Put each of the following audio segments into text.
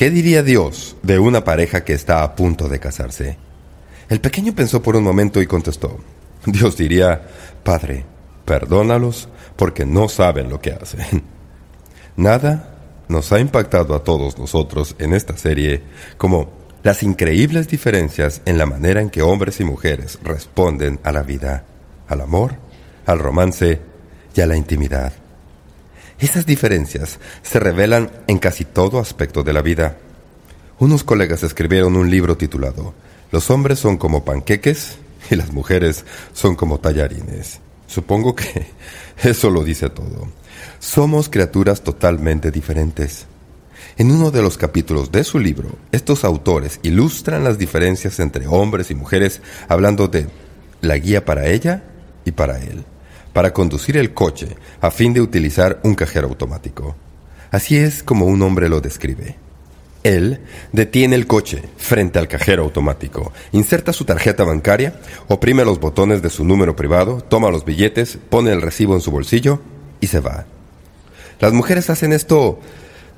¿Qué diría Dios de una pareja que está a punto de casarse? El pequeño pensó por un momento y contestó, Dios diría, Padre, perdónalos porque no saben lo que hacen. Nada nos ha impactado a todos nosotros en esta serie como las increíbles diferencias en la manera en que hombres y mujeres responden a la vida, al amor, al romance y a la intimidad. Esas diferencias se revelan en casi todo aspecto de la vida. Unos colegas escribieron un libro titulado Los hombres son como panqueques y las mujeres son como tallarines. Supongo que eso lo dice todo. Somos criaturas totalmente diferentes. En uno de los capítulos de su libro, estos autores ilustran las diferencias entre hombres y mujeres hablando de la guía para ella y para él para conducir el coche a fin de utilizar un cajero automático. Así es como un hombre lo describe. Él detiene el coche frente al cajero automático, inserta su tarjeta bancaria, oprime los botones de su número privado, toma los billetes, pone el recibo en su bolsillo y se va. Las mujeres hacen esto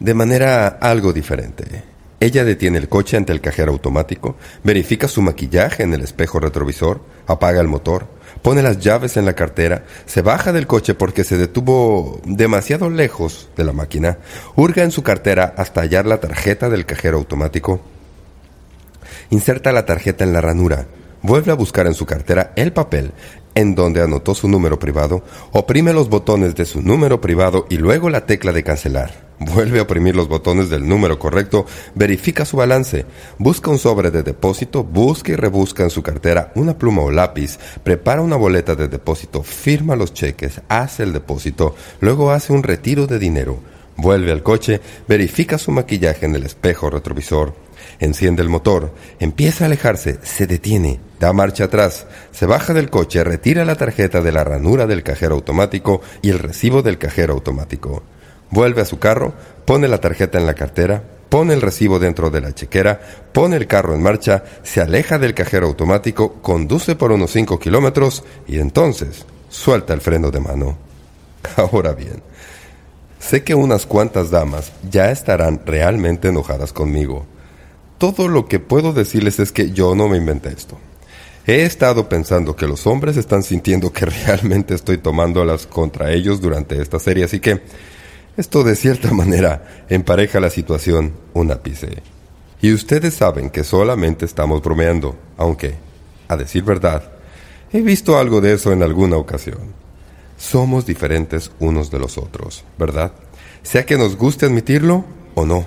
de manera algo diferente. Ella detiene el coche ante el cajero automático, verifica su maquillaje en el espejo retrovisor, apaga el motor, pone las llaves en la cartera, se baja del coche porque se detuvo demasiado lejos de la máquina, hurga en su cartera hasta hallar la tarjeta del cajero automático, inserta la tarjeta en la ranura, vuelve a buscar en su cartera el papel en donde anotó su número privado, oprime los botones de su número privado y luego la tecla de cancelar. Vuelve a oprimir los botones del número correcto, verifica su balance, busca un sobre de depósito, busca y rebusca en su cartera una pluma o lápiz, prepara una boleta de depósito, firma los cheques, hace el depósito, luego hace un retiro de dinero Vuelve al coche, verifica su maquillaje en el espejo retrovisor, enciende el motor, empieza a alejarse, se detiene, da marcha atrás, se baja del coche, retira la tarjeta de la ranura del cajero automático y el recibo del cajero automático. Vuelve a su carro, pone la tarjeta en la cartera, pone el recibo dentro de la chequera, pone el carro en marcha, se aleja del cajero automático, conduce por unos 5 kilómetros y entonces suelta el freno de mano. Ahora bien, Sé que unas cuantas damas ya estarán realmente enojadas conmigo. Todo lo que puedo decirles es que yo no me inventé esto. He estado pensando que los hombres están sintiendo que realmente estoy tomándolas contra ellos durante esta serie, así que esto de cierta manera empareja la situación un ápice. Y ustedes saben que solamente estamos bromeando, aunque, a decir verdad, he visto algo de eso en alguna ocasión somos diferentes unos de los otros, ¿verdad? Sea que nos guste admitirlo o no.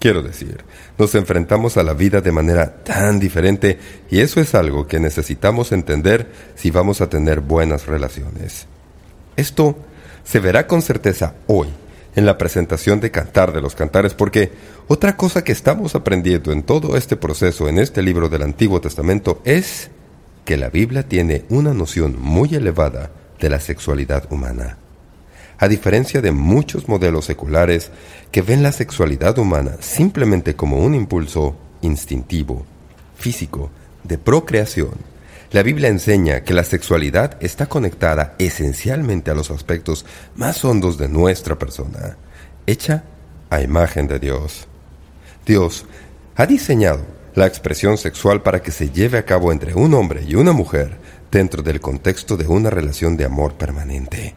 Quiero decir, nos enfrentamos a la vida de manera tan diferente y eso es algo que necesitamos entender si vamos a tener buenas relaciones. Esto se verá con certeza hoy en la presentación de Cantar de los Cantares, porque otra cosa que estamos aprendiendo en todo este proceso, en este libro del Antiguo Testamento, es que la Biblia tiene una noción muy elevada de la sexualidad humana. A diferencia de muchos modelos seculares que ven la sexualidad humana simplemente como un impulso instintivo, físico, de procreación, la Biblia enseña que la sexualidad está conectada esencialmente a los aspectos más hondos de nuestra persona, hecha a imagen de Dios. Dios ha diseñado la expresión sexual para que se lleve a cabo entre un hombre y una mujer dentro del contexto de una relación de amor permanente.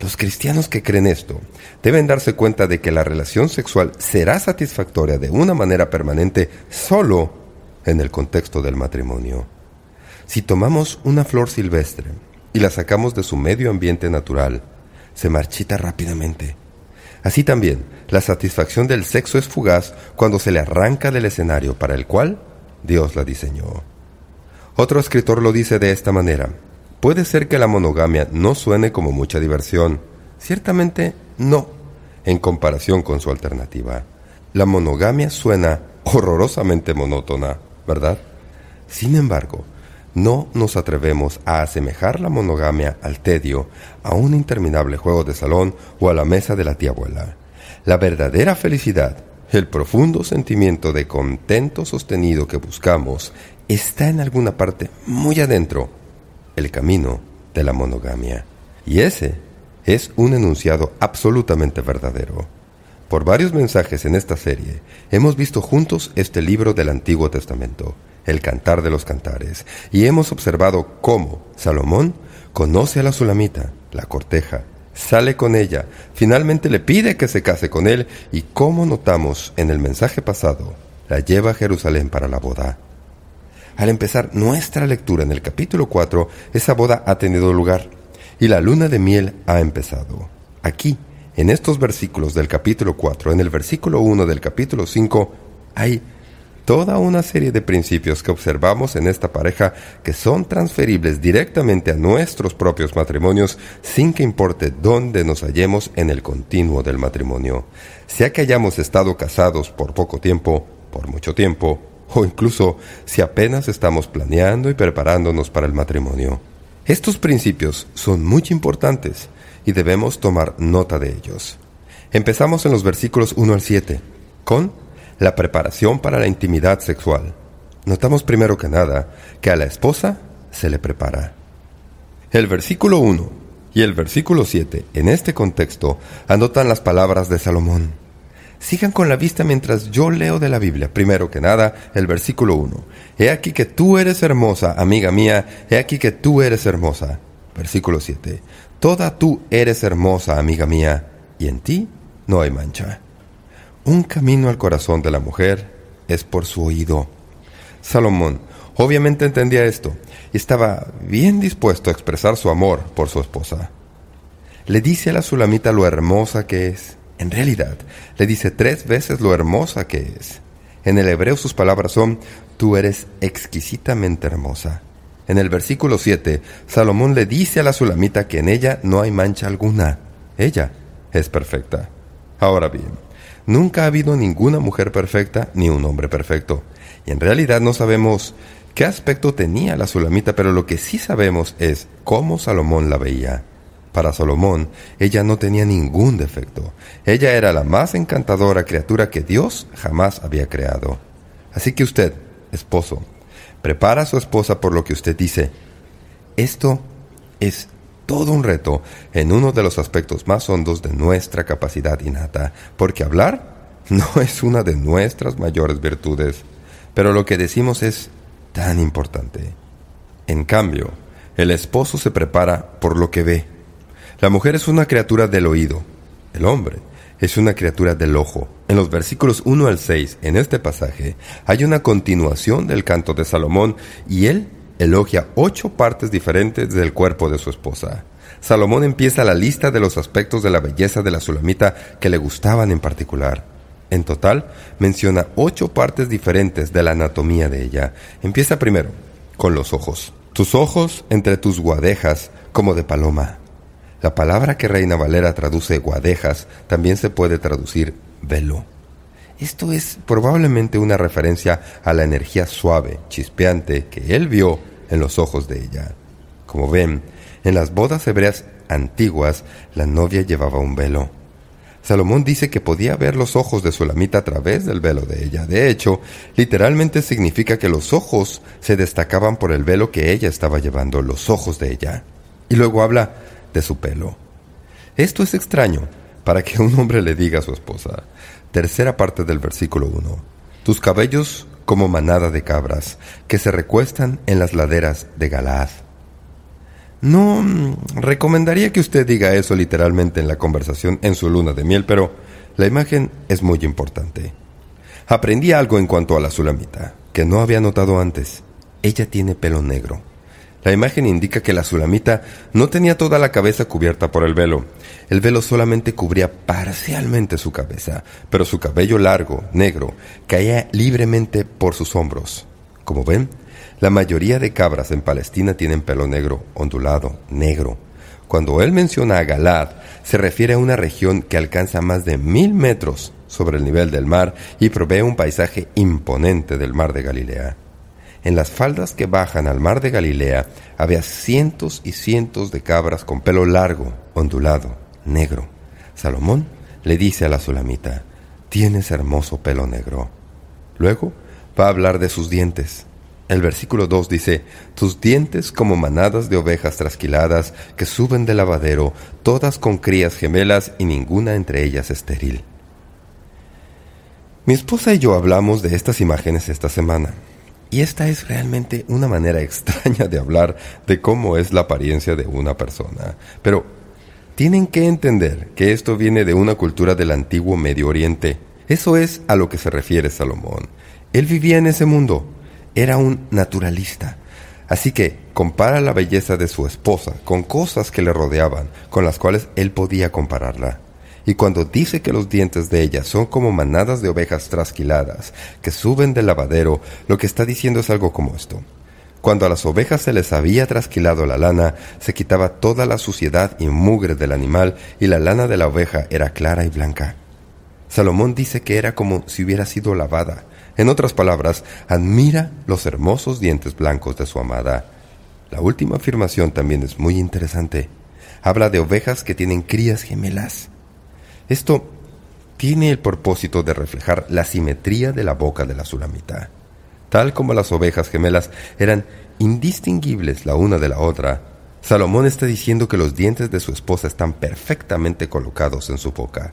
Los cristianos que creen esto deben darse cuenta de que la relación sexual será satisfactoria de una manera permanente solo en el contexto del matrimonio. Si tomamos una flor silvestre y la sacamos de su medio ambiente natural, se marchita rápidamente. Así también, la satisfacción del sexo es fugaz cuando se le arranca del escenario para el cual Dios la diseñó. Otro escritor lo dice de esta manera. Puede ser que la monogamia no suene como mucha diversión. Ciertamente no, en comparación con su alternativa. La monogamia suena horrorosamente monótona, ¿verdad? Sin embargo, no nos atrevemos a asemejar la monogamia al tedio, a un interminable juego de salón o a la mesa de la tía abuela. La verdadera felicidad, el profundo sentimiento de contento sostenido que buscamos está en alguna parte muy adentro, el camino de la monogamia. Y ese es un enunciado absolutamente verdadero. Por varios mensajes en esta serie hemos visto juntos este libro del Antiguo Testamento, el Cantar de los Cantares, y hemos observado cómo Salomón conoce a la Sulamita, la corteja, sale con ella, finalmente le pide que se case con él y como notamos en el mensaje pasado, la lleva a Jerusalén para la boda. Al empezar nuestra lectura en el capítulo 4, esa boda ha tenido lugar y la luna de miel ha empezado. Aquí, en estos versículos del capítulo 4, en el versículo 1 del capítulo 5, hay toda una serie de principios que observamos en esta pareja que son transferibles directamente a nuestros propios matrimonios sin que importe dónde nos hallemos en el continuo del matrimonio. Sea que hayamos estado casados por poco tiempo, por mucho tiempo, o incluso si apenas estamos planeando y preparándonos para el matrimonio. Estos principios son muy importantes y debemos tomar nota de ellos. Empezamos en los versículos 1 al 7 con la preparación para la intimidad sexual. Notamos primero que nada que a la esposa se le prepara. El versículo 1 y el versículo 7 en este contexto anotan las palabras de Salomón. Sigan con la vista mientras yo leo de la Biblia. Primero que nada, el versículo 1. He aquí que tú eres hermosa, amiga mía, he aquí que tú eres hermosa. Versículo 7. Toda tú eres hermosa, amiga mía, y en ti no hay mancha. Un camino al corazón de la mujer es por su oído. Salomón obviamente entendía esto y estaba bien dispuesto a expresar su amor por su esposa. Le dice a la sulamita lo hermosa que es en realidad, le dice tres veces lo hermosa que es. En el hebreo sus palabras son, tú eres exquisitamente hermosa. En el versículo 7, Salomón le dice a la sulamita que en ella no hay mancha alguna. Ella es perfecta. Ahora bien, nunca ha habido ninguna mujer perfecta ni un hombre perfecto. Y en realidad no sabemos qué aspecto tenía la sulamita, pero lo que sí sabemos es cómo Salomón la veía. Para Salomón, ella no tenía ningún defecto. Ella era la más encantadora criatura que Dios jamás había creado. Así que usted, esposo, prepara a su esposa por lo que usted dice. Esto es todo un reto en uno de los aspectos más hondos de nuestra capacidad innata, porque hablar no es una de nuestras mayores virtudes, pero lo que decimos es tan importante. En cambio, el esposo se prepara por lo que ve. La mujer es una criatura del oído, el hombre es una criatura del ojo. En los versículos 1 al 6, en este pasaje, hay una continuación del canto de Salomón y él elogia ocho partes diferentes del cuerpo de su esposa. Salomón empieza la lista de los aspectos de la belleza de la sulamita que le gustaban en particular. En total, menciona ocho partes diferentes de la anatomía de ella. Empieza primero con los ojos. Tus ojos entre tus guadejas como de paloma la palabra que Reina Valera traduce guadejas también se puede traducir velo. Esto es probablemente una referencia a la energía suave, chispeante, que él vio en los ojos de ella. Como ven, en las bodas hebreas antiguas la novia llevaba un velo. Salomón dice que podía ver los ojos de su lamita a través del velo de ella. De hecho, literalmente significa que los ojos se destacaban por el velo que ella estaba llevando, los ojos de ella. Y luego habla su pelo. Esto es extraño para que un hombre le diga a su esposa. Tercera parte del versículo 1. Tus cabellos como manada de cabras que se recuestan en las laderas de Galaad. No mm, recomendaría que usted diga eso literalmente en la conversación en su luna de miel, pero la imagen es muy importante. Aprendí algo en cuanto a la sulamita, que no había notado antes. Ella tiene pelo negro. La imagen indica que la sulamita no tenía toda la cabeza cubierta por el velo. El velo solamente cubría parcialmente su cabeza, pero su cabello largo, negro, caía libremente por sus hombros. Como ven, la mayoría de cabras en Palestina tienen pelo negro, ondulado, negro. Cuando él menciona a Galad, se refiere a una región que alcanza más de mil metros sobre el nivel del mar y provee un paisaje imponente del mar de Galilea. En las faldas que bajan al mar de Galilea había cientos y cientos de cabras con pelo largo, ondulado, negro. Salomón le dice a la sulamita, tienes hermoso pelo negro. Luego va a hablar de sus dientes. El versículo 2 dice, tus dientes como manadas de ovejas trasquiladas que suben del lavadero, todas con crías gemelas y ninguna entre ellas estéril. Mi esposa y yo hablamos de estas imágenes esta semana. Y esta es realmente una manera extraña de hablar de cómo es la apariencia de una persona. Pero tienen que entender que esto viene de una cultura del antiguo Medio Oriente. Eso es a lo que se refiere Salomón. Él vivía en ese mundo. Era un naturalista. Así que compara la belleza de su esposa con cosas que le rodeaban, con las cuales él podía compararla. Y cuando dice que los dientes de ella son como manadas de ovejas trasquiladas que suben del lavadero, lo que está diciendo es algo como esto. Cuando a las ovejas se les había trasquilado la lana, se quitaba toda la suciedad y mugre del animal y la lana de la oveja era clara y blanca. Salomón dice que era como si hubiera sido lavada. En otras palabras, admira los hermosos dientes blancos de su amada. La última afirmación también es muy interesante. Habla de ovejas que tienen crías gemelas. Esto tiene el propósito de reflejar la simetría de la boca de la sulamita. Tal como las ovejas gemelas eran indistinguibles la una de la otra, Salomón está diciendo que los dientes de su esposa están perfectamente colocados en su boca.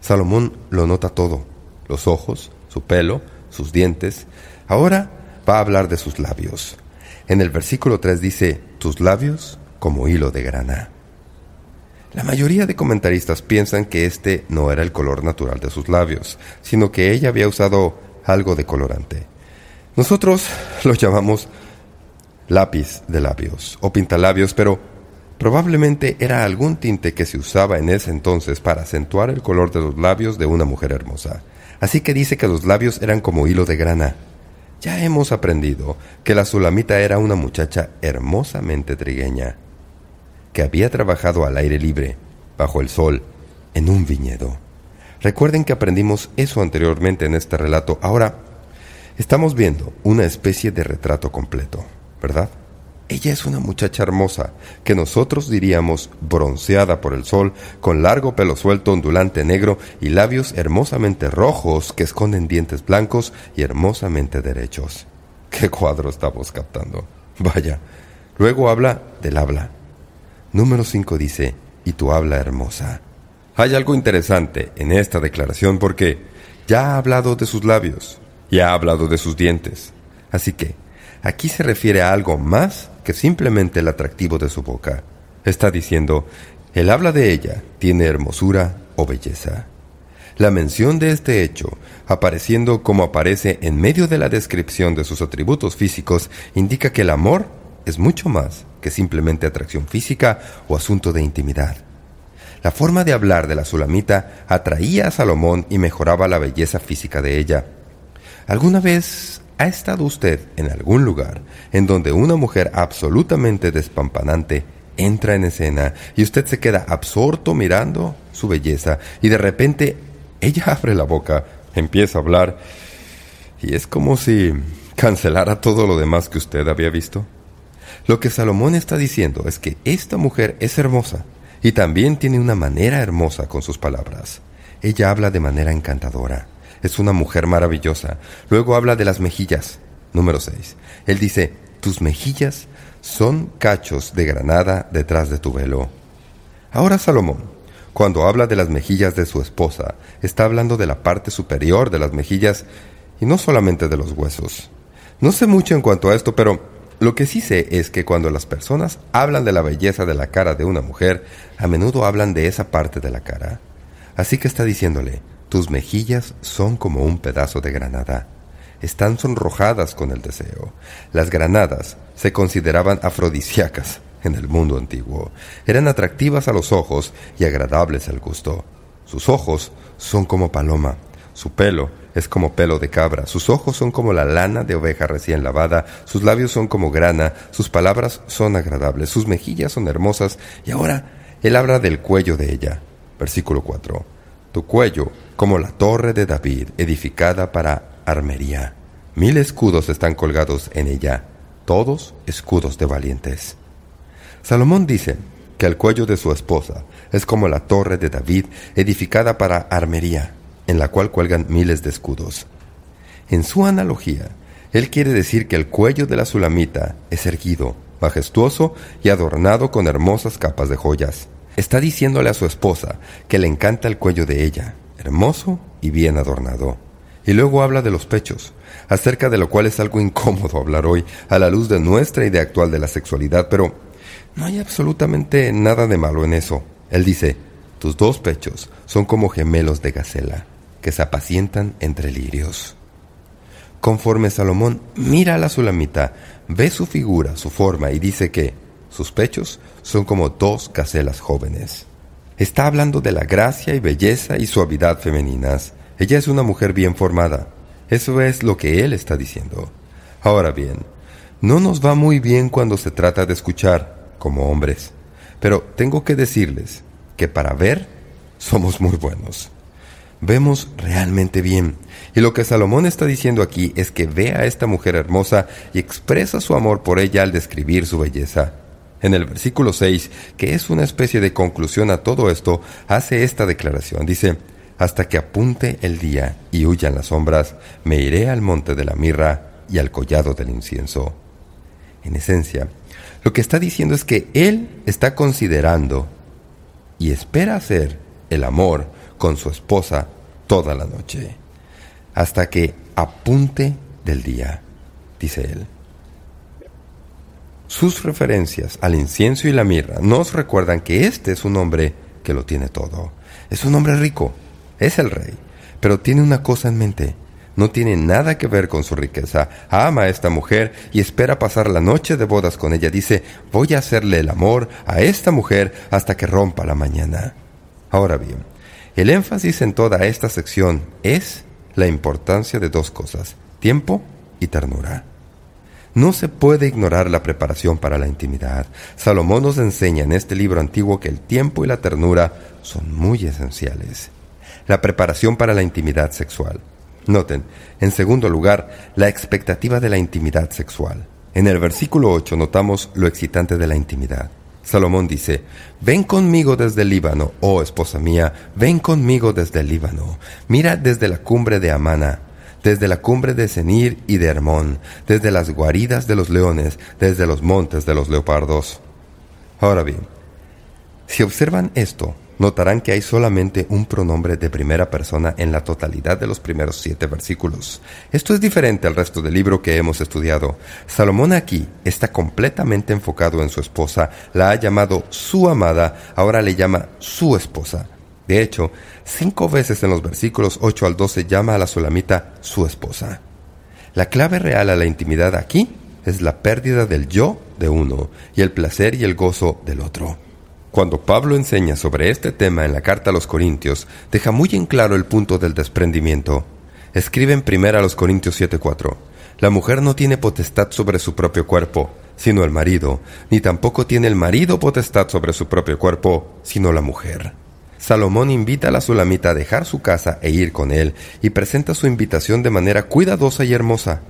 Salomón lo nota todo, los ojos, su pelo, sus dientes. Ahora va a hablar de sus labios. En el versículo 3 dice, tus labios como hilo de grana. La mayoría de comentaristas piensan que este no era el color natural de sus labios, sino que ella había usado algo de colorante. Nosotros lo llamamos lápiz de labios o pintalabios, pero probablemente era algún tinte que se usaba en ese entonces para acentuar el color de los labios de una mujer hermosa. Así que dice que los labios eran como hilo de grana. Ya hemos aprendido que la sulamita era una muchacha hermosamente trigueña que había trabajado al aire libre, bajo el sol, en un viñedo. Recuerden que aprendimos eso anteriormente en este relato. Ahora, estamos viendo una especie de retrato completo, ¿verdad? Ella es una muchacha hermosa, que nosotros diríamos bronceada por el sol, con largo pelo suelto ondulante negro y labios hermosamente rojos que esconden dientes blancos y hermosamente derechos. ¿Qué cuadro estamos captando? Vaya. Luego habla del habla, Número 5 dice, y tu habla hermosa. Hay algo interesante en esta declaración porque ya ha hablado de sus labios y ha hablado de sus dientes. Así que, aquí se refiere a algo más que simplemente el atractivo de su boca. Está diciendo, el habla de ella tiene hermosura o belleza. La mención de este hecho, apareciendo como aparece en medio de la descripción de sus atributos físicos, indica que el amor es mucho más que simplemente atracción física o asunto de intimidad. La forma de hablar de la sulamita atraía a Salomón y mejoraba la belleza física de ella. ¿Alguna vez ha estado usted en algún lugar en donde una mujer absolutamente despampanante entra en escena y usted se queda absorto mirando su belleza y de repente ella abre la boca, empieza a hablar y es como si cancelara todo lo demás que usted había visto? Lo que Salomón está diciendo es que esta mujer es hermosa y también tiene una manera hermosa con sus palabras. Ella habla de manera encantadora. Es una mujer maravillosa. Luego habla de las mejillas. Número 6. Él dice, tus mejillas son cachos de granada detrás de tu velo. Ahora Salomón, cuando habla de las mejillas de su esposa, está hablando de la parte superior de las mejillas y no solamente de los huesos. No sé mucho en cuanto a esto, pero lo que sí sé es que cuando las personas hablan de la belleza de la cara de una mujer, a menudo hablan de esa parte de la cara. Así que está diciéndole, tus mejillas son como un pedazo de granada. Están sonrojadas con el deseo. Las granadas se consideraban afrodisíacas en el mundo antiguo. Eran atractivas a los ojos y agradables al gusto. Sus ojos son como paloma. Su pelo es como pelo de cabra, sus ojos son como la lana de oveja recién lavada, sus labios son como grana, sus palabras son agradables, sus mejillas son hermosas, y ahora él habla del cuello de ella. Versículo 4. Tu cuello, como la torre de David, edificada para armería. Mil escudos están colgados en ella, todos escudos de valientes. Salomón dice que el cuello de su esposa es como la torre de David, edificada para armería en la cual cuelgan miles de escudos. En su analogía, él quiere decir que el cuello de la sulamita es erguido, majestuoso y adornado con hermosas capas de joyas. Está diciéndole a su esposa que le encanta el cuello de ella, hermoso y bien adornado. Y luego habla de los pechos, acerca de lo cual es algo incómodo hablar hoy a la luz de nuestra idea actual de la sexualidad, pero no hay absolutamente nada de malo en eso. Él dice, tus dos pechos son como gemelos de gacela que se apacientan entre lirios. Conforme Salomón mira a la sulamita, ve su figura, su forma y dice que sus pechos son como dos caselas jóvenes. Está hablando de la gracia y belleza y suavidad femeninas. Ella es una mujer bien formada. Eso es lo que él está diciendo. Ahora bien, no nos va muy bien cuando se trata de escuchar, como hombres. Pero tengo que decirles que para ver somos muy buenos vemos realmente bien. Y lo que Salomón está diciendo aquí es que ve a esta mujer hermosa y expresa su amor por ella al describir su belleza. En el versículo 6, que es una especie de conclusión a todo esto, hace esta declaración. Dice, hasta que apunte el día y huyan las sombras, me iré al monte de la mirra y al collado del incienso. En esencia, lo que está diciendo es que él está considerando y espera hacer el amor con su esposa toda la noche, hasta que apunte del día, dice él. Sus referencias al incienso y la mirra nos recuerdan que este es un hombre que lo tiene todo. Es un hombre rico, es el rey, pero tiene una cosa en mente. No tiene nada que ver con su riqueza. Ama a esta mujer y espera pasar la noche de bodas con ella. Dice, voy a hacerle el amor a esta mujer hasta que rompa la mañana. Ahora bien, el énfasis en toda esta sección es la importancia de dos cosas, tiempo y ternura. No se puede ignorar la preparación para la intimidad. Salomón nos enseña en este libro antiguo que el tiempo y la ternura son muy esenciales. La preparación para la intimidad sexual. Noten, en segundo lugar, la expectativa de la intimidad sexual. En el versículo 8 notamos lo excitante de la intimidad. Salomón dice, Ven conmigo desde el Líbano, oh esposa mía, ven conmigo desde el Líbano. Mira desde la cumbre de Amana, desde la cumbre de Senir y de Hermón, desde las guaridas de los leones, desde los montes de los leopardos. Ahora bien, si observan esto, Notarán que hay solamente un pronombre de primera persona en la totalidad de los primeros siete versículos. Esto es diferente al resto del libro que hemos estudiado. Salomón aquí está completamente enfocado en su esposa, la ha llamado su amada, ahora le llama su esposa. De hecho, cinco veces en los versículos 8 al 12 llama a la solamita su esposa. La clave real a la intimidad aquí es la pérdida del yo de uno y el placer y el gozo del otro. Cuando Pablo enseña sobre este tema en la carta a los Corintios, deja muy en claro el punto del desprendimiento. Escribe en primera a los Corintios 7:4, La mujer no tiene potestad sobre su propio cuerpo, sino el marido, ni tampoco tiene el marido potestad sobre su propio cuerpo, sino la mujer. Salomón invita a la sulamita a dejar su casa e ir con él, y presenta su invitación de manera cuidadosa y hermosa.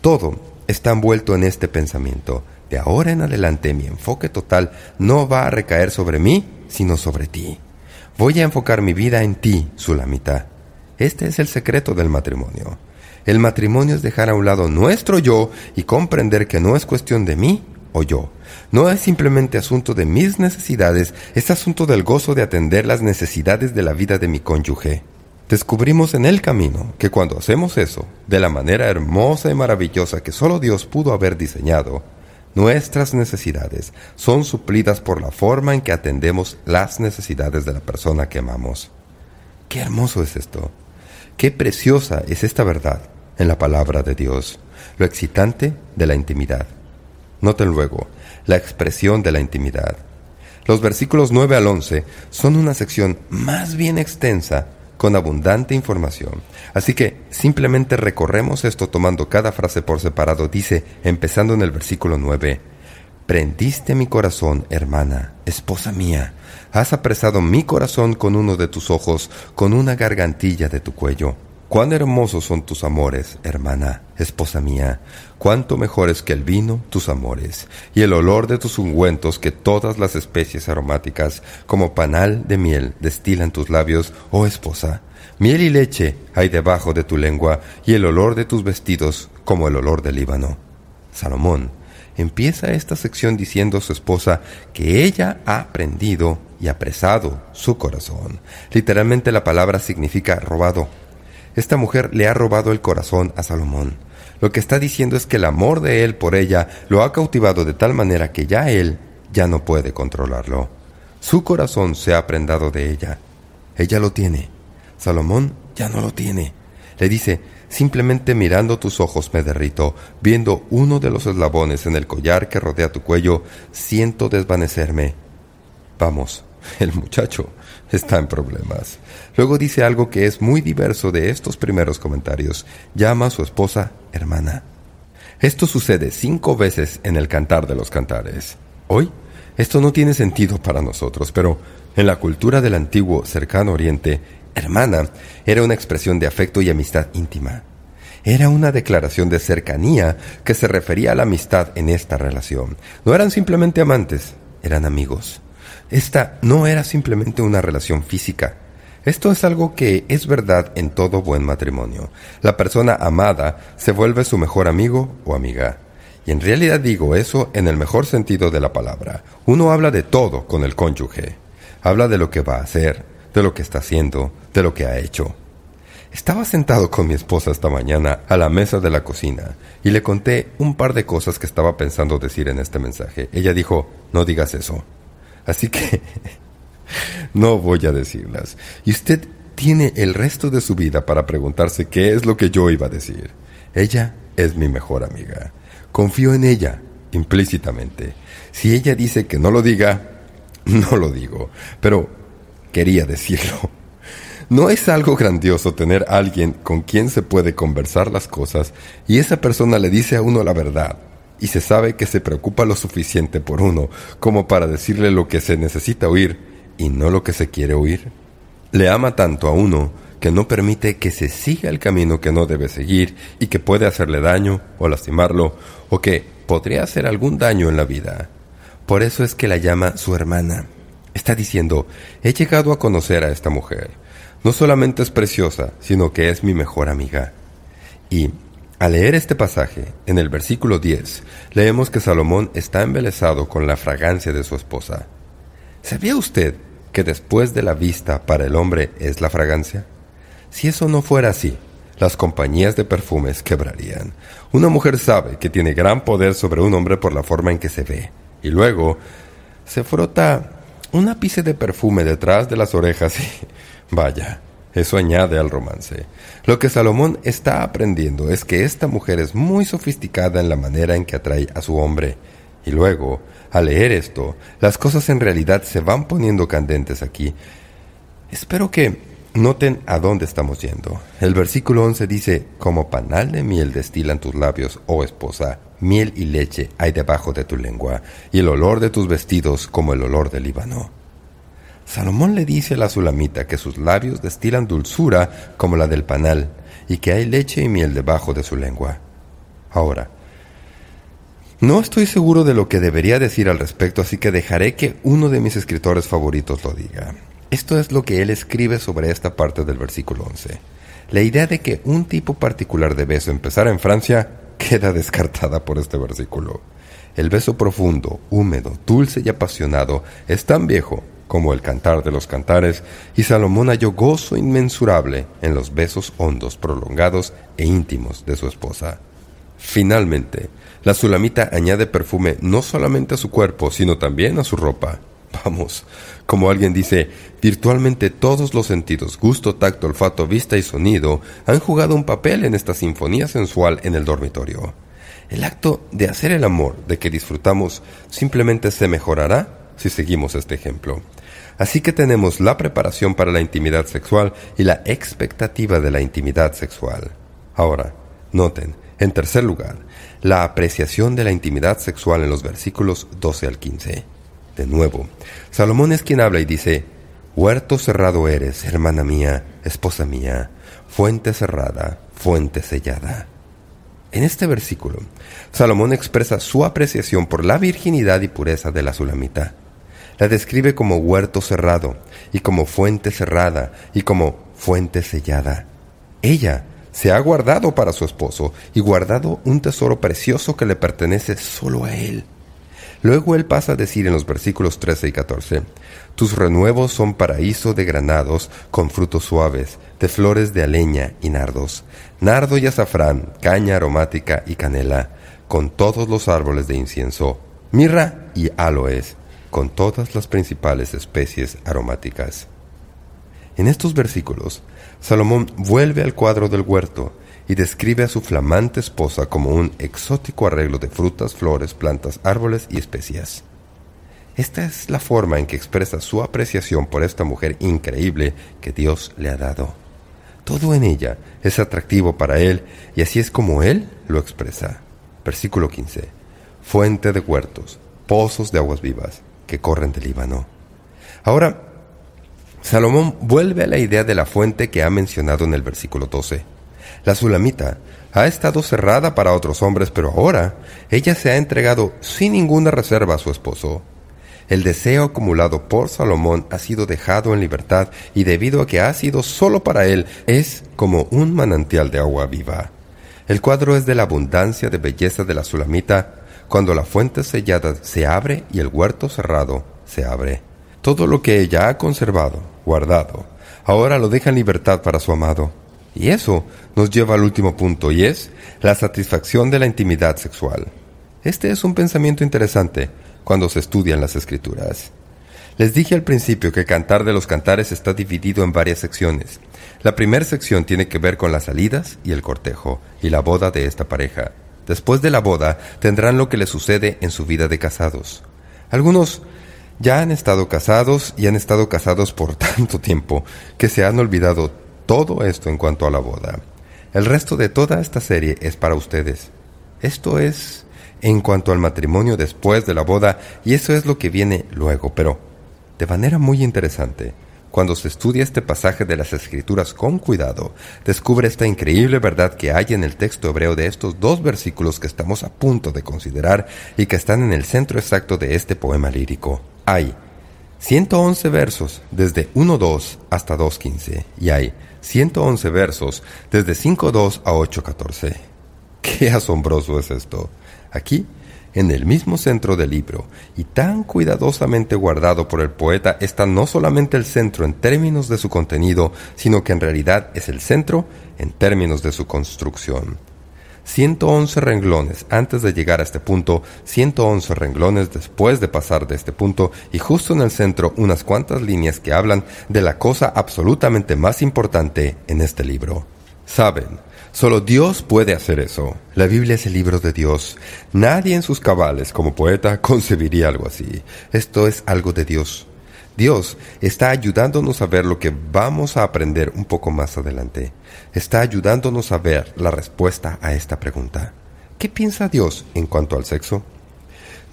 Todo está envuelto en este pensamiento, de ahora en adelante mi enfoque total no va a recaer sobre mí, sino sobre ti. Voy a enfocar mi vida en ti, Sulamita. Este es el secreto del matrimonio. El matrimonio es dejar a un lado nuestro yo y comprender que no es cuestión de mí o yo. No es simplemente asunto de mis necesidades, es asunto del gozo de atender las necesidades de la vida de mi cónyuge. Descubrimos en el camino que cuando hacemos eso, de la manera hermosa y maravillosa que solo Dios pudo haber diseñado, Nuestras necesidades son suplidas por la forma en que atendemos las necesidades de la persona que amamos. Qué hermoso es esto. Qué preciosa es esta verdad en la palabra de Dios, lo excitante de la intimidad. Noten luego la expresión de la intimidad. Los versículos 9 al 11 son una sección más bien extensa con abundante información. Así que simplemente recorremos esto tomando cada frase por separado. Dice, empezando en el versículo 9, Prendiste mi corazón, hermana, esposa mía. Has apresado mi corazón con uno de tus ojos, con una gargantilla de tu cuello. Cuán hermosos son tus amores, hermana, esposa mía, cuánto mejores que el vino tus amores, y el olor de tus ungüentos que todas las especies aromáticas, como panal de miel, destilan tus labios, oh esposa. Miel y leche hay debajo de tu lengua, y el olor de tus vestidos como el olor del Líbano. Salomón empieza esta sección diciendo a su esposa que ella ha aprendido y apresado su corazón. Literalmente la palabra significa robado, esta mujer le ha robado el corazón a Salomón. Lo que está diciendo es que el amor de él por ella lo ha cautivado de tal manera que ya él ya no puede controlarlo. Su corazón se ha prendado de ella. Ella lo tiene. Salomón ya no lo tiene. Le dice, simplemente mirando tus ojos me derrito, viendo uno de los eslabones en el collar que rodea tu cuello, siento desvanecerme. Vamos, el muchacho está en problemas. Luego dice algo que es muy diverso de estos primeros comentarios. Llama a su esposa hermana. Esto sucede cinco veces en el Cantar de los Cantares. Hoy, esto no tiene sentido para nosotros, pero en la cultura del antiguo cercano oriente, hermana era una expresión de afecto y amistad íntima. Era una declaración de cercanía que se refería a la amistad en esta relación. No eran simplemente amantes, eran amigos. Esta no era simplemente una relación física. Esto es algo que es verdad en todo buen matrimonio. La persona amada se vuelve su mejor amigo o amiga. Y en realidad digo eso en el mejor sentido de la palabra. Uno habla de todo con el cónyuge. Habla de lo que va a hacer, de lo que está haciendo, de lo que ha hecho. Estaba sentado con mi esposa esta mañana a la mesa de la cocina y le conté un par de cosas que estaba pensando decir en este mensaje. Ella dijo, no digas eso. Así que no voy a decirlas. Y usted tiene el resto de su vida para preguntarse qué es lo que yo iba a decir. Ella es mi mejor amiga. Confío en ella, implícitamente. Si ella dice que no lo diga, no lo digo. Pero quería decirlo. No es algo grandioso tener alguien con quien se puede conversar las cosas y esa persona le dice a uno la verdad y se sabe que se preocupa lo suficiente por uno como para decirle lo que se necesita oír y no lo que se quiere oír. Le ama tanto a uno que no permite que se siga el camino que no debe seguir y que puede hacerle daño o lastimarlo o que podría hacer algún daño en la vida. Por eso es que la llama su hermana. Está diciendo, he llegado a conocer a esta mujer. No solamente es preciosa, sino que es mi mejor amiga. Y al leer este pasaje, en el versículo 10, leemos que Salomón está embelesado con la fragancia de su esposa. ¿Sabía usted que después de la vista para el hombre es la fragancia? Si eso no fuera así, las compañías de perfumes quebrarían. Una mujer sabe que tiene gran poder sobre un hombre por la forma en que se ve, y luego se frota un ápice de perfume detrás de las orejas y vaya, eso añade al romance. Lo que Salomón está aprendiendo es que esta mujer es muy sofisticada en la manera en que atrae a su hombre. Y luego, al leer esto, las cosas en realidad se van poniendo candentes aquí. Espero que noten a dónde estamos yendo. El versículo 11 dice, como panal de miel destilan tus labios, oh esposa, miel y leche hay debajo de tu lengua, y el olor de tus vestidos como el olor del Líbano. Salomón le dice a la sulamita que sus labios destilan dulzura como la del panal y que hay leche y miel debajo de su lengua. Ahora, no estoy seguro de lo que debería decir al respecto, así que dejaré que uno de mis escritores favoritos lo diga. Esto es lo que él escribe sobre esta parte del versículo 11. La idea de que un tipo particular de beso empezara en Francia queda descartada por este versículo. El beso profundo, húmedo, dulce y apasionado es tan viejo como el cantar de los cantares, y Salomón halló gozo inmensurable en los besos hondos, prolongados e íntimos de su esposa. Finalmente, la sulamita añade perfume no solamente a su cuerpo, sino también a su ropa. Vamos, como alguien dice, virtualmente todos los sentidos, gusto, tacto, olfato, vista y sonido, han jugado un papel en esta sinfonía sensual en el dormitorio. El acto de hacer el amor de que disfrutamos simplemente se mejorará si seguimos este ejemplo. Así que tenemos la preparación para la intimidad sexual y la expectativa de la intimidad sexual. Ahora, noten, en tercer lugar, la apreciación de la intimidad sexual en los versículos 12 al 15. De nuevo, Salomón es quien habla y dice, Huerto cerrado eres, hermana mía, esposa mía, fuente cerrada, fuente sellada. En este versículo, Salomón expresa su apreciación por la virginidad y pureza de la sulamita. La describe como huerto cerrado y como fuente cerrada y como fuente sellada. Ella se ha guardado para su esposo y guardado un tesoro precioso que le pertenece solo a él. Luego él pasa a decir en los versículos 13 y 14, Tus renuevos son paraíso de granados con frutos suaves, de flores de aleña y nardos, nardo y azafrán, caña aromática y canela, con todos los árboles de incienso, mirra y aloes, con todas las principales especies aromáticas. En estos versículos, Salomón vuelve al cuadro del huerto y describe a su flamante esposa como un exótico arreglo de frutas, flores, plantas, árboles y especias. Esta es la forma en que expresa su apreciación por esta mujer increíble que Dios le ha dado. Todo en ella es atractivo para él y así es como él lo expresa. Versículo 15. Fuente de huertos, pozos de aguas vivas, corren del Líbano. Ahora, Salomón vuelve a la idea de la fuente que ha mencionado en el versículo 12. La Sulamita ha estado cerrada para otros hombres, pero ahora ella se ha entregado sin ninguna reserva a su esposo. El deseo acumulado por Salomón ha sido dejado en libertad y debido a que ha sido solo para él, es como un manantial de agua viva. El cuadro es de la abundancia de belleza de la Sulamita cuando la fuente sellada se abre y el huerto cerrado se abre. Todo lo que ella ha conservado, guardado, ahora lo deja en libertad para su amado. Y eso nos lleva al último punto, y es la satisfacción de la intimidad sexual. Este es un pensamiento interesante cuando se estudian las escrituras. Les dije al principio que Cantar de los Cantares está dividido en varias secciones. La primera sección tiene que ver con las salidas y el cortejo, y la boda de esta pareja. Después de la boda tendrán lo que les sucede en su vida de casados. Algunos ya han estado casados y han estado casados por tanto tiempo que se han olvidado todo esto en cuanto a la boda. El resto de toda esta serie es para ustedes. Esto es en cuanto al matrimonio después de la boda y eso es lo que viene luego, pero de manera muy interesante. Cuando se estudia este pasaje de las Escrituras con cuidado, descubre esta increíble verdad que hay en el texto hebreo de estos dos versículos que estamos a punto de considerar y que están en el centro exacto de este poema lírico. Hay 111 versos desde 1.2 hasta 2.15 y hay 111 versos desde 5.2 a 8.14. ¡Qué asombroso es esto! Aquí en el mismo centro del libro y tan cuidadosamente guardado por el poeta está no solamente el centro en términos de su contenido, sino que en realidad es el centro en términos de su construcción. 111 renglones antes de llegar a este punto, 111 renglones después de pasar de este punto y justo en el centro unas cuantas líneas que hablan de la cosa absolutamente más importante en este libro. Saben, Solo Dios puede hacer eso. La Biblia es el libro de Dios. Nadie en sus cabales como poeta concebiría algo así. Esto es algo de Dios. Dios está ayudándonos a ver lo que vamos a aprender un poco más adelante. Está ayudándonos a ver la respuesta a esta pregunta. ¿Qué piensa Dios en cuanto al sexo?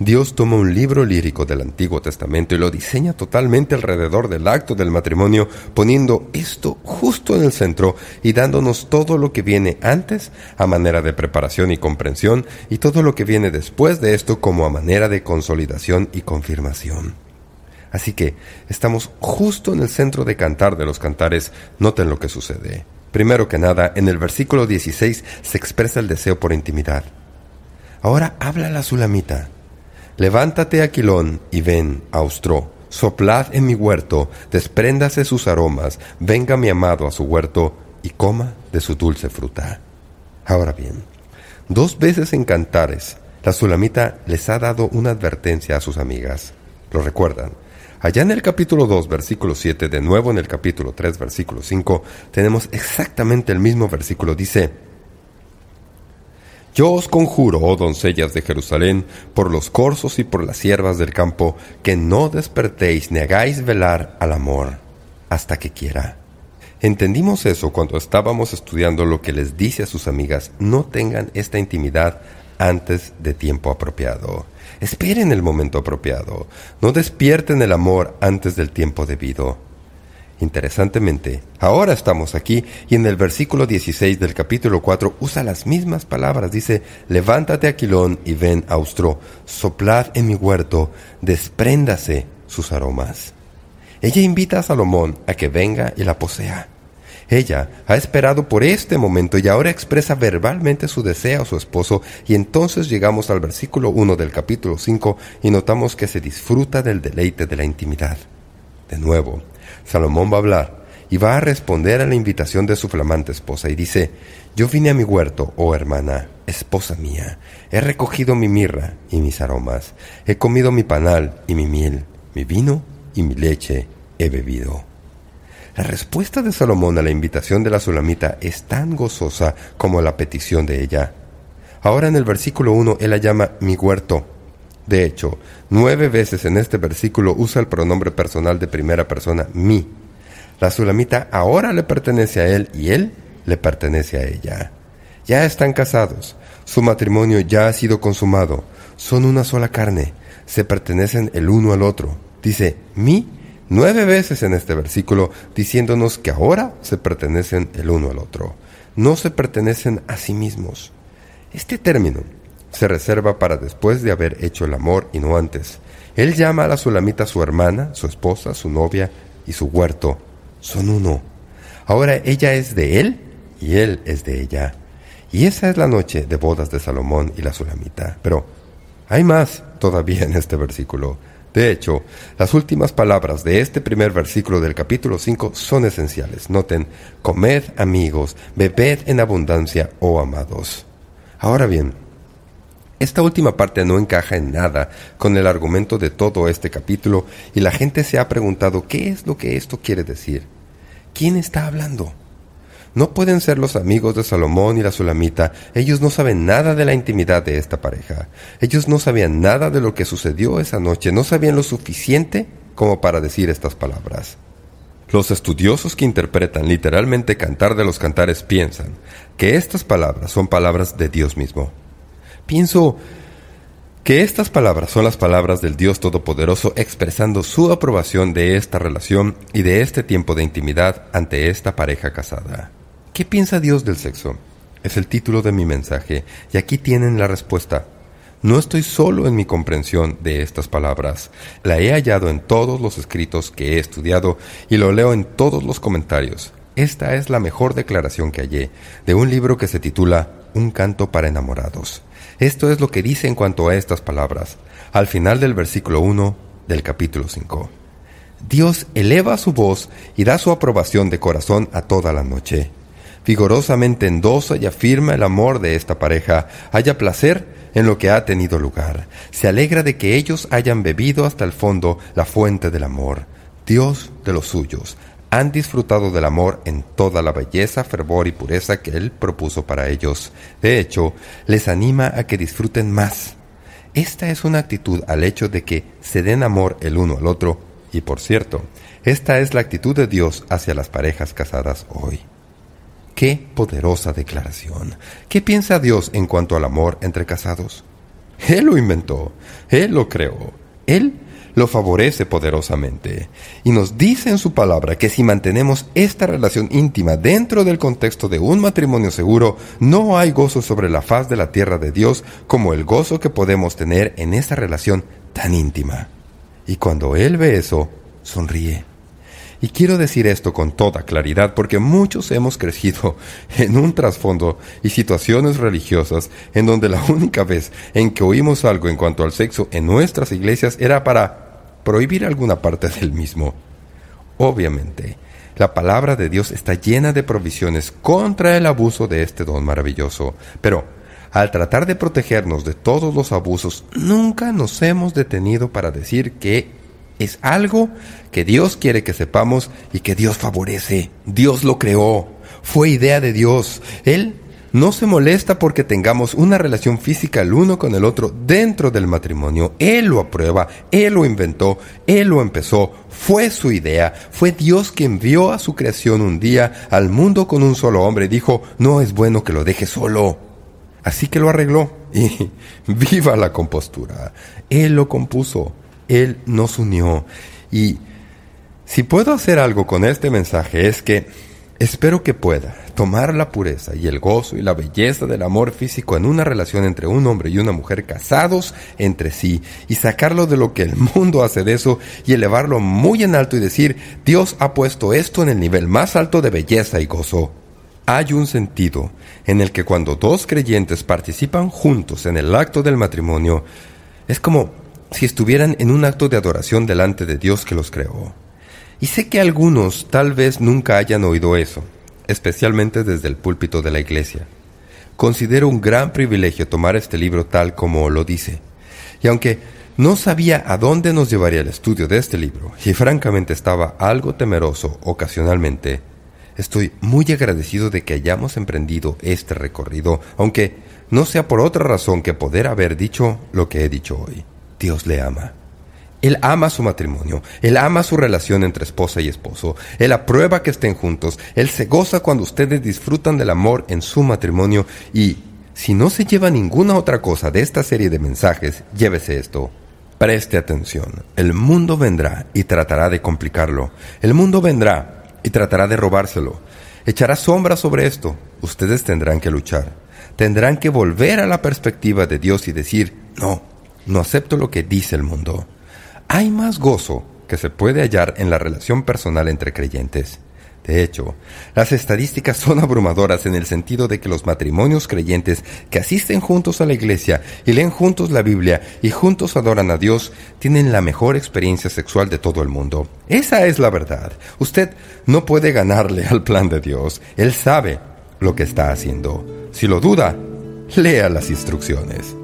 Dios toma un libro lírico del Antiguo Testamento y lo diseña totalmente alrededor del acto del matrimonio, poniendo esto justo en el centro y dándonos todo lo que viene antes a manera de preparación y comprensión y todo lo que viene después de esto como a manera de consolidación y confirmación. Así que estamos justo en el centro de cantar de los cantares, noten lo que sucede. Primero que nada, en el versículo 16 se expresa el deseo por intimidad. Ahora habla la sulamita. Levántate, Aquilón, y ven, Austró. Soplad en mi huerto, despréndase sus aromas, venga mi amado a su huerto y coma de su dulce fruta. Ahora bien, dos veces en cantares, la sulamita les ha dado una advertencia a sus amigas. ¿Lo recuerdan? Allá en el capítulo 2, versículo 7, de nuevo en el capítulo 3, versículo 5, tenemos exactamente el mismo versículo. Dice, yo os conjuro, oh doncellas de Jerusalén, por los corzos y por las siervas del campo, que no despertéis ni hagáis velar al amor hasta que quiera. Entendimos eso cuando estábamos estudiando lo que les dice a sus amigas, no tengan esta intimidad antes de tiempo apropiado. Esperen el momento apropiado. No despierten el amor antes del tiempo debido. Interesantemente, ahora estamos aquí y en el versículo 16 del capítulo 4 usa las mismas palabras. Dice, levántate Aquilón y ven Austro, soplad en mi huerto, despréndase sus aromas. Ella invita a Salomón a que venga y la posea. Ella ha esperado por este momento y ahora expresa verbalmente su deseo a su esposo y entonces llegamos al versículo 1 del capítulo 5 y notamos que se disfruta del deleite de la intimidad. De nuevo, Salomón va a hablar y va a responder a la invitación de su flamante esposa y dice, yo vine a mi huerto, oh hermana, esposa mía, he recogido mi mirra y mis aromas, he comido mi panal y mi miel, mi vino y mi leche he bebido. La respuesta de Salomón a la invitación de la Sulamita es tan gozosa como la petición de ella. Ahora en el versículo uno él la llama mi huerto, de hecho, nueve veces en este versículo usa el pronombre personal de primera persona, mi. La sulamita ahora le pertenece a él y él le pertenece a ella. Ya están casados, su matrimonio ya ha sido consumado, son una sola carne, se pertenecen el uno al otro. Dice mi nueve veces en este versículo, diciéndonos que ahora se pertenecen el uno al otro. No se pertenecen a sí mismos. Este término se reserva para después de haber hecho el amor y no antes. Él llama a la sulamita su hermana, su esposa, su novia y su huerto. Son uno. Ahora ella es de él y él es de ella. Y esa es la noche de bodas de Salomón y la sulamita. Pero hay más todavía en este versículo. De hecho, las últimas palabras de este primer versículo del capítulo 5 son esenciales. Noten, comed amigos, bebed en abundancia, oh amados. Ahora bien, esta última parte no encaja en nada con el argumento de todo este capítulo y la gente se ha preguntado qué es lo que esto quiere decir. ¿Quién está hablando? No pueden ser los amigos de Salomón y la Solamita. ellos no saben nada de la intimidad de esta pareja. Ellos no sabían nada de lo que sucedió esa noche, no sabían lo suficiente como para decir estas palabras. Los estudiosos que interpretan literalmente Cantar de los Cantares piensan que estas palabras son palabras de Dios mismo. Pienso que estas palabras son las palabras del Dios Todopoderoso expresando su aprobación de esta relación y de este tiempo de intimidad ante esta pareja casada. ¿Qué piensa Dios del sexo? Es el título de mi mensaje y aquí tienen la respuesta. No estoy solo en mi comprensión de estas palabras. La he hallado en todos los escritos que he estudiado y lo leo en todos los comentarios. Esta es la mejor declaración que hallé de un libro que se titula Un canto para enamorados. Esto es lo que dice en cuanto a estas palabras, al final del versículo 1 del capítulo 5. Dios eleva su voz y da su aprobación de corazón a toda la noche. Vigorosamente endosa y afirma el amor de esta pareja, haya placer en lo que ha tenido lugar. Se alegra de que ellos hayan bebido hasta el fondo la fuente del amor, Dios de los suyos, han disfrutado del amor en toda la belleza, fervor y pureza que Él propuso para ellos. De hecho, les anima a que disfruten más. Esta es una actitud al hecho de que se den amor el uno al otro, y por cierto, esta es la actitud de Dios hacia las parejas casadas hoy. ¡Qué poderosa declaración! ¿Qué piensa Dios en cuanto al amor entre casados? Él lo inventó, Él lo creó, Él lo favorece poderosamente. Y nos dice en su palabra que si mantenemos esta relación íntima dentro del contexto de un matrimonio seguro, no hay gozo sobre la faz de la tierra de Dios como el gozo que podemos tener en esta relación tan íntima. Y cuando Él ve eso, sonríe. Y quiero decir esto con toda claridad porque muchos hemos crecido en un trasfondo y situaciones religiosas en donde la única vez en que oímos algo en cuanto al sexo en nuestras iglesias era para prohibir alguna parte del mismo. Obviamente, la palabra de Dios está llena de provisiones contra el abuso de este don maravilloso, pero al tratar de protegernos de todos los abusos, nunca nos hemos detenido para decir que es algo que Dios quiere que sepamos y que Dios favorece. Dios lo creó. Fue idea de Dios. Él no se molesta porque tengamos una relación física el uno con el otro dentro del matrimonio. Él lo aprueba, Él lo inventó, Él lo empezó, fue su idea, fue Dios quien envió a su creación un día al mundo con un solo hombre y dijo, no es bueno que lo deje solo. Así que lo arregló y viva la compostura. Él lo compuso, Él nos unió. Y si puedo hacer algo con este mensaje es que espero que pueda Tomar la pureza y el gozo y la belleza del amor físico en una relación entre un hombre y una mujer casados entre sí y sacarlo de lo que el mundo hace de eso y elevarlo muy en alto y decir, Dios ha puesto esto en el nivel más alto de belleza y gozo. Hay un sentido en el que cuando dos creyentes participan juntos en el acto del matrimonio, es como si estuvieran en un acto de adoración delante de Dios que los creó. Y sé que algunos tal vez nunca hayan oído eso, especialmente desde el púlpito de la Iglesia. Considero un gran privilegio tomar este libro tal como lo dice. Y aunque no sabía a dónde nos llevaría el estudio de este libro, y francamente estaba algo temeroso ocasionalmente, estoy muy agradecido de que hayamos emprendido este recorrido, aunque no sea por otra razón que poder haber dicho lo que he dicho hoy. Dios le ama. Él ama su matrimonio, él ama su relación entre esposa y esposo, él aprueba que estén juntos, él se goza cuando ustedes disfrutan del amor en su matrimonio y si no se lleva ninguna otra cosa de esta serie de mensajes, llévese esto. Preste atención, el mundo vendrá y tratará de complicarlo, el mundo vendrá y tratará de robárselo, echará sombra sobre esto, ustedes tendrán que luchar, tendrán que volver a la perspectiva de Dios y decir, no, no acepto lo que dice el mundo. Hay más gozo que se puede hallar en la relación personal entre creyentes. De hecho, las estadísticas son abrumadoras en el sentido de que los matrimonios creyentes que asisten juntos a la iglesia y leen juntos la Biblia y juntos adoran a Dios tienen la mejor experiencia sexual de todo el mundo. Esa es la verdad. Usted no puede ganarle al plan de Dios. Él sabe lo que está haciendo. Si lo duda, lea las instrucciones.